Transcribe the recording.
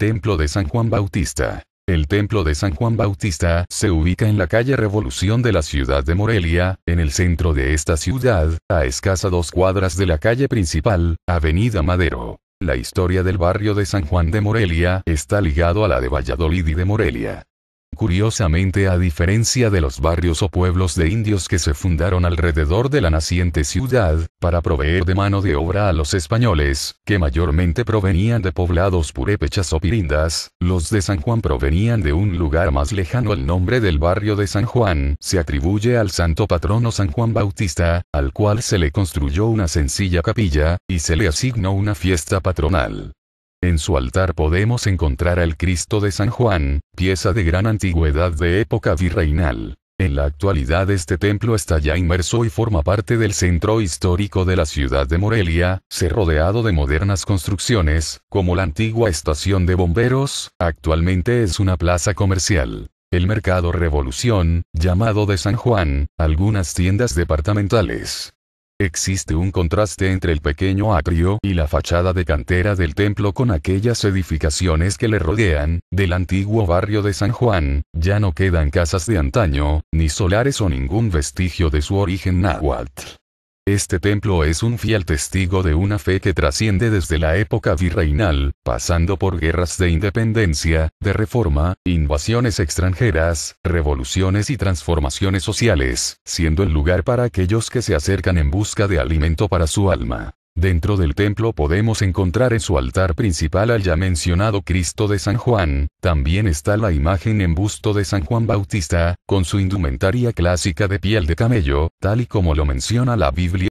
Templo de San Juan Bautista. El Templo de San Juan Bautista se ubica en la calle Revolución de la ciudad de Morelia, en el centro de esta ciudad, a escasa dos cuadras de la calle principal, Avenida Madero. La historia del barrio de San Juan de Morelia está ligado a la de Valladolid y de Morelia. Curiosamente a diferencia de los barrios o pueblos de indios que se fundaron alrededor de la naciente ciudad, para proveer de mano de obra a los españoles, que mayormente provenían de poblados purépechas o pirindas, los de San Juan provenían de un lugar más lejano. El nombre del barrio de San Juan se atribuye al santo patrono San Juan Bautista, al cual se le construyó una sencilla capilla, y se le asignó una fiesta patronal. En su altar podemos encontrar al Cristo de San Juan, pieza de gran antigüedad de época virreinal. En la actualidad este templo está ya inmerso y forma parte del centro histórico de la ciudad de Morelia, se rodeado de modernas construcciones, como la antigua estación de bomberos, actualmente es una plaza comercial. El mercado Revolución, llamado de San Juan, algunas tiendas departamentales, Existe un contraste entre el pequeño atrio y la fachada de cantera del templo con aquellas edificaciones que le rodean, del antiguo barrio de San Juan, ya no quedan casas de antaño, ni solares o ningún vestigio de su origen náhuatl. Este templo es un fiel testigo de una fe que trasciende desde la época virreinal, pasando por guerras de independencia, de reforma, invasiones extranjeras, revoluciones y transformaciones sociales, siendo el lugar para aquellos que se acercan en busca de alimento para su alma. Dentro del templo podemos encontrar en su altar principal al ya mencionado Cristo de San Juan, también está la imagen en busto de San Juan Bautista, con su indumentaria clásica de piel de camello, tal y como lo menciona la Biblia